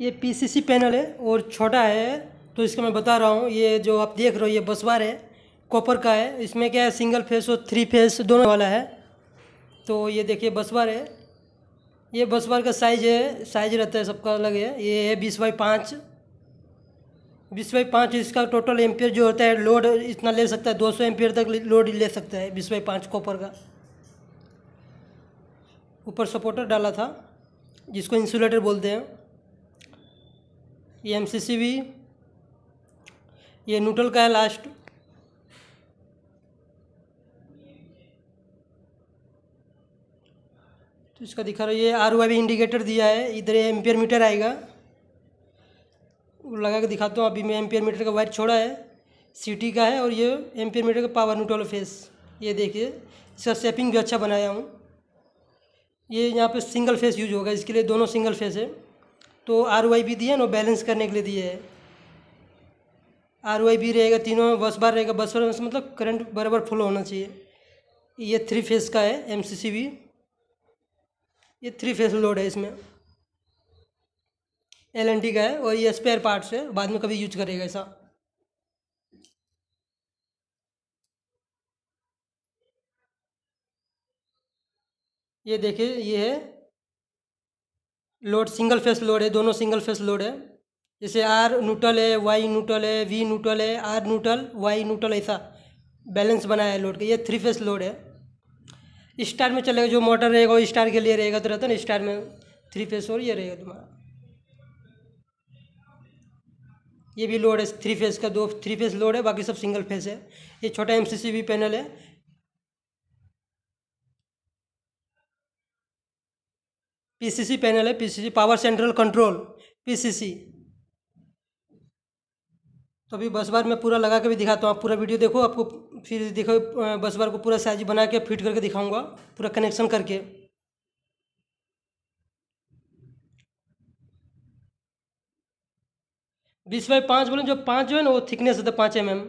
ये PCC panel है और छोटा है तो इसका मैं बता रहा हूँ ये जो आप देख रहे हो ये बसवार है कॉपर का है इसमें क्या है सिंगल फेस और थ्री फेस दोनों वाला है तो ये देखिए बसवार है ये बसवार का साइज है साइज रहता है सबका अलग है ये है बीस बाई पाँच बीस बाई पाँच इसका टोटल एम्पियर जो होता है लोड इतना ले सकता है दो सौ एम्पियर तक लोड ले सकता है बीस बाई पाँच कॉपर का ऊपर सपोर्टर डाला था जिसको इंसुलेटर बोलते हैं ये एम सी सी बी ये न्यूट्रल का है लास्ट तो इसका दिखा रहा है ये आर वाई भी इंडिकेटर दिया है इधर ये एम्पियर मीटर आएगा लगा के दिखाता हूँ अभी मैं एम्पियर मीटर का वायर छोड़ा है सीटी का है और ये एम्पियर मीटर का पावर न्यूट्रल फेस ये देखिए इसका सेपिंग भी अच्छा बनाया हूँ ये यहाँ पे सिंगल फेस यूज होगा इसके लिए दोनों सिंगल फेस है तो आर वाई भी दिया ना बैलेंस करने के लिए दिए है आर वाई भी रहेगा तीनों बस बार रहेगा बस बार मतलब करंट बराबर फ्लो होना चाहिए ये थ्री फेस का है एम सी सी भी ये थ्री फेस लोड है इसमें एल एन टी का है और ये स्पेयर पार्ट्स है बाद में कभी यूज करेगा ऐसा ये देखिए ये है लोड सिंगल फेस लोड है दोनों सिंगल फेस लोड है जैसे आर न्यूट्रल है वाई न्यूट्रल है वी न्यूट्रल है आर न्यूट्रल वाई न्यूट्रल ऐसा बैलेंस बनाया है लोड का ये थ्री फेस लोड है स्टार में चलेगा जो मोटर रहेगा वो स्टार के लिए रहेगा तो रहता ना स्टार में थ्री फेस और ये रहेगा तुम्हारा ये भी लोड है थ्री फेस का दो थ्री फेस लोड है बाकी सब सिंगल फेस है ये छोटा एम पैनल है पीसीसी पैनल है PCC power central control PCC तो अभी बस बार में पूरा लगा के भी दिखाता हूँ आप पूरा वीडियो देखो आपको फिर देखो बस बार को पूरा साइज बना के फिट करके दिखाऊंगा पूरा कनेक्शन करके बीस बाई पाँच बोले जो पाँच जो है ना वो थिकनेस होता है तो पाँच एम एम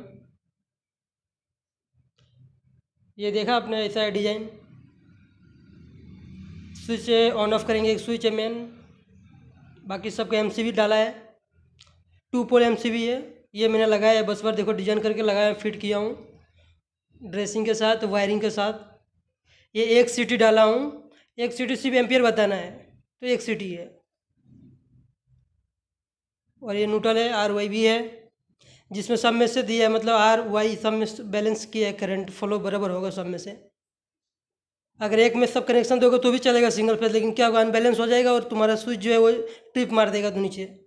ये देखा आपने ऐसा डिजाइन स्विच ऑन ऑफ करेंगे एक स्विच है मेन बाकी सबका एम सी डाला है टू पोल एम सी है ये मैंने लगाया है बस बार देखो डिजाइन करके लगाया फिट किया हूँ ड्रेसिंग के साथ वायरिंग के साथ ये एक सीटी डाला हूँ एक सीटी सिर्फ एम्पियर बताना है तो एक सीटी है और ये न्यूट्रल है आर वाई भी है जिसमें सब में से दिया है मतलब आर वाई सब में बैलेंस किया है करंट फ्लो बराबर होगा सब में से अगर एक में सब कनेक्शन दोगे तो भी चलेगा सिंगल फेज लेकिन क्या होगा अनबैलेंस हो जाएगा और तुम्हारा स्विच जो है वो ट्रिप मार देगा तो नीचे